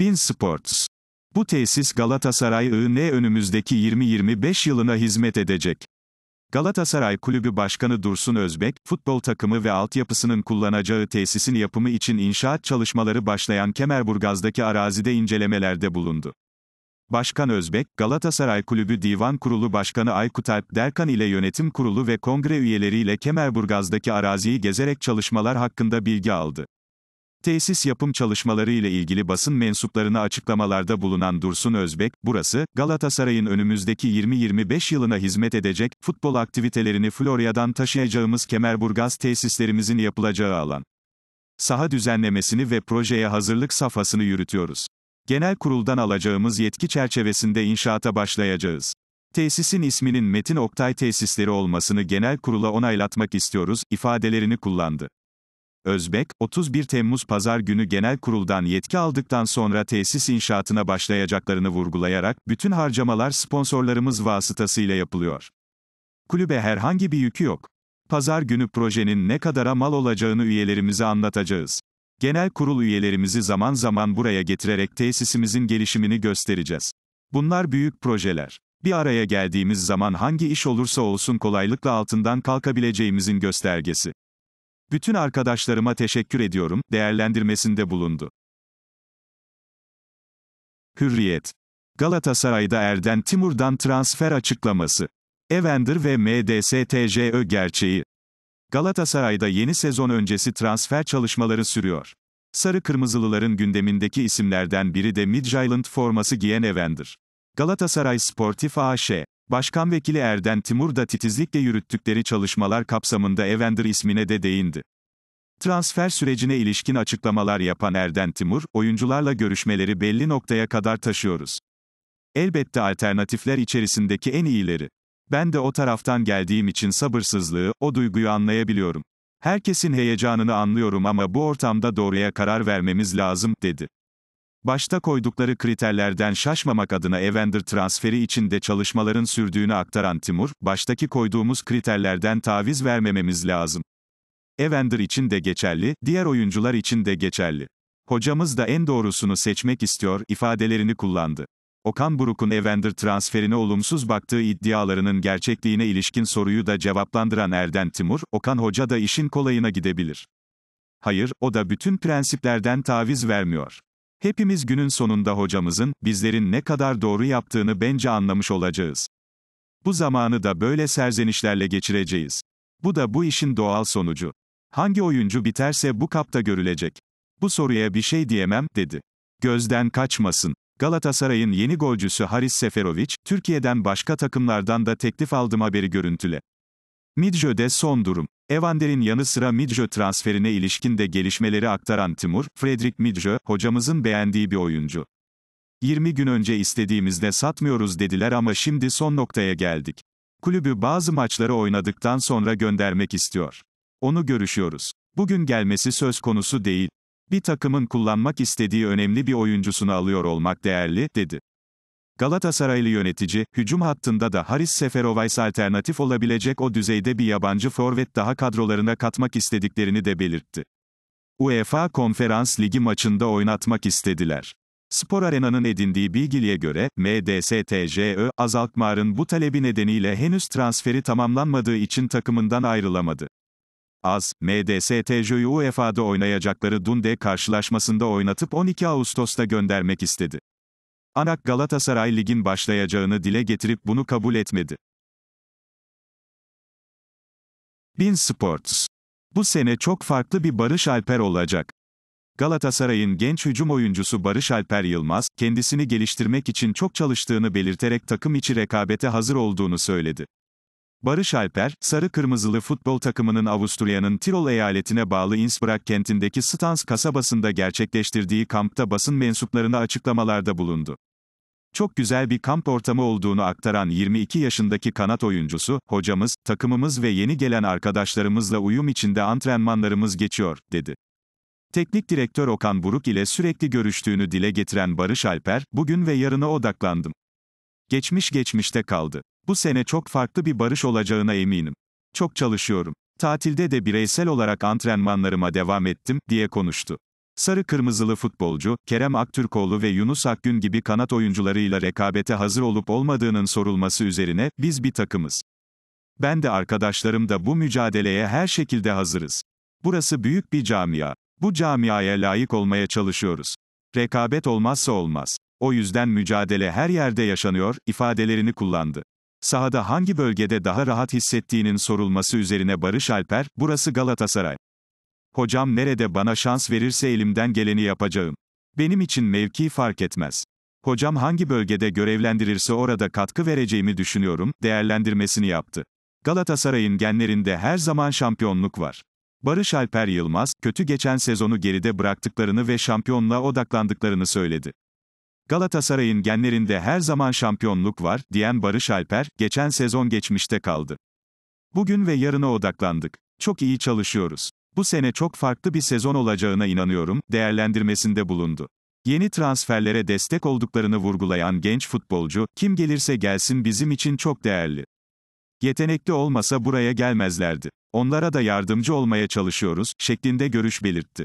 Bin Sports. Bu tesis Galatasaray IN e önümüzdeki 20-25 yılına hizmet edecek. Galatasaray Kulübü Başkanı Dursun Özbek, futbol takımı ve altyapısının kullanacağı tesisin yapımı için inşaat çalışmaları başlayan Kemerburgaz'daki arazide incelemelerde bulundu. Başkan Özbek, Galatasaray Kulübü Divan Kurulu Başkanı Aykut Alp Derkan ile yönetim kurulu ve kongre üyeleriyle Kemerburgaz'daki araziyi gezerek çalışmalar hakkında bilgi aldı. Tesis yapım çalışmaları ile ilgili basın mensuplarına açıklamalarda bulunan Dursun Özbek, burası, Galatasaray'ın önümüzdeki 20-25 yılına hizmet edecek, futbol aktivitelerini Florya'dan taşıyacağımız Kemerburgaz tesislerimizin yapılacağı alan. Saha düzenlemesini ve projeye hazırlık safhasını yürütüyoruz. Genel kuruldan alacağımız yetki çerçevesinde inşaata başlayacağız. Tesisin isminin Metin Oktay Tesisleri olmasını genel kurula onaylatmak istiyoruz, ifadelerini kullandı. Özbek, 31 Temmuz Pazar günü genel kuruldan yetki aldıktan sonra tesis inşaatına başlayacaklarını vurgulayarak, bütün harcamalar sponsorlarımız vasıtasıyla yapılıyor. Kulübe herhangi bir yükü yok. Pazar günü projenin ne kadara mal olacağını üyelerimize anlatacağız. Genel kurul üyelerimizi zaman zaman buraya getirerek tesisimizin gelişimini göstereceğiz. Bunlar büyük projeler. Bir araya geldiğimiz zaman hangi iş olursa olsun kolaylıkla altından kalkabileceğimizin göstergesi. Bütün arkadaşlarıma teşekkür ediyorum, değerlendirmesinde bulundu. Hürriyet. Galatasaray'da Erden Timur'dan transfer açıklaması. Evander ve MDSTJÖ gerçeği. Galatasaray'da yeni sezon öncesi transfer çalışmaları sürüyor. Sarı Kırmızılıların gündemindeki isimlerden biri de Midtjylland forması giyen Evander. Galatasaray Sportif AŞ Başkan Vekili Erden Timur da titizlikle yürüttükleri çalışmalar kapsamında Evander ismine de değindi. Transfer sürecine ilişkin açıklamalar yapan Erden Timur, oyuncularla görüşmeleri belli noktaya kadar taşıyoruz. Elbette alternatifler içerisindeki en iyileri. Ben de o taraftan geldiğim için sabırsızlığı, o duyguyu anlayabiliyorum. Herkesin heyecanını anlıyorum ama bu ortamda doğruya karar vermemiz lazım, dedi. Başta koydukları kriterlerden şaşmamak adına Evander transferi içinde çalışmaların sürdüğünü aktaran Timur, baştaki koyduğumuz kriterlerden taviz vermememiz lazım. Evander için de geçerli, diğer oyuncular için de geçerli. Hocamız da en doğrusunu seçmek istiyor ifadelerini kullandı. Okan Buruk'un Evander transferine olumsuz baktığı iddialarının gerçekliğine ilişkin soruyu da cevaplandıran Erden Timur, Okan Hoca da işin kolayına gidebilir. Hayır, o da bütün prensiplerden taviz vermiyor. Hepimiz günün sonunda hocamızın, bizlerin ne kadar doğru yaptığını bence anlamış olacağız. Bu zamanı da böyle serzenişlerle geçireceğiz. Bu da bu işin doğal sonucu. Hangi oyuncu biterse bu kapta görülecek. Bu soruya bir şey diyemem, dedi. Gözden kaçmasın. Galatasaray'ın yeni golcüsü Haris Seferovic, Türkiye'den başka takımlardan da teklif aldım haberi görüntüle. Midjö'de son durum. Evander'in yanı sıra Midjo transferine ilişkin de gelişmeleri aktaran Timur, Fredrik Midjo, hocamızın beğendiği bir oyuncu. 20 gün önce istediğimizde satmıyoruz dediler ama şimdi son noktaya geldik. Kulübü bazı maçları oynadıktan sonra göndermek istiyor. Onu görüşüyoruz. Bugün gelmesi söz konusu değil. Bir takımın kullanmak istediği önemli bir oyuncusunu alıyor olmak değerli, dedi. Galatasaraylı yönetici, hücum hattında da Haris Seferovays alternatif olabilecek o düzeyde bir yabancı forvet daha kadrolarına katmak istediklerini de belirtti. UEFA Konferans Ligi maçında oynatmak istediler. Spor Arena'nın edindiği bilgiye göre, MDSTJÖ, Azalkmar'ın bu talebi nedeniyle henüz transferi tamamlanmadığı için takımından ayrılamadı. Az, MDSTJÖ'yü UEFA'da oynayacakları Dunde karşılaşmasında oynatıp 12 Ağustos'ta göndermek istedi. Anak Galatasaray ligin başlayacağını dile getirip bunu kabul etmedi. Bin Sports. Bu sene çok farklı bir Barış Alper olacak. Galatasaray'ın genç hücum oyuncusu Barış Alper Yılmaz, kendisini geliştirmek için çok çalıştığını belirterek takım içi rekabete hazır olduğunu söyledi. Barış Alper, sarı kırmızılı futbol takımının Avusturya'nın Tirol eyaletine bağlı Innsbruck kentindeki Stans kasabasında gerçekleştirdiği kampta basın mensuplarına açıklamalarda bulundu. Çok güzel bir kamp ortamı olduğunu aktaran 22 yaşındaki kanat oyuncusu, hocamız, takımımız ve yeni gelen arkadaşlarımızla uyum içinde antrenmanlarımız geçiyor, dedi. Teknik direktör Okan Buruk ile sürekli görüştüğünü dile getiren Barış Alper, bugün ve yarına odaklandım. Geçmiş geçmişte kaldı. Bu sene çok farklı bir barış olacağına eminim. Çok çalışıyorum. Tatilde de bireysel olarak antrenmanlarıma devam ettim, diye konuştu. Sarı kırmızılı futbolcu, Kerem Aktürkoğlu ve Yunus Akgün gibi kanat oyuncularıyla rekabete hazır olup olmadığının sorulması üzerine, biz bir takımız. Ben de arkadaşlarım da bu mücadeleye her şekilde hazırız. Burası büyük bir camia. Bu camiaya layık olmaya çalışıyoruz. Rekabet olmazsa olmaz. O yüzden mücadele her yerde yaşanıyor, ifadelerini kullandı. Sahada hangi bölgede daha rahat hissettiğinin sorulması üzerine Barış Alper, burası Galatasaray. Hocam nerede bana şans verirse elimden geleni yapacağım. Benim için mevki fark etmez. Hocam hangi bölgede görevlendirirse orada katkı vereceğimi düşünüyorum, değerlendirmesini yaptı. Galatasaray'ın genlerinde her zaman şampiyonluk var. Barış Alper Yılmaz, kötü geçen sezonu geride bıraktıklarını ve şampiyonluğa odaklandıklarını söyledi. Galatasaray'ın genlerinde her zaman şampiyonluk var, diyen Barış Alper, geçen sezon geçmişte kaldı. Bugün ve yarına odaklandık. Çok iyi çalışıyoruz. Bu sene çok farklı bir sezon olacağına inanıyorum, değerlendirmesinde bulundu. Yeni transferlere destek olduklarını vurgulayan genç futbolcu, kim gelirse gelsin bizim için çok değerli. Yetenekli olmasa buraya gelmezlerdi. Onlara da yardımcı olmaya çalışıyoruz, şeklinde görüş belirtti.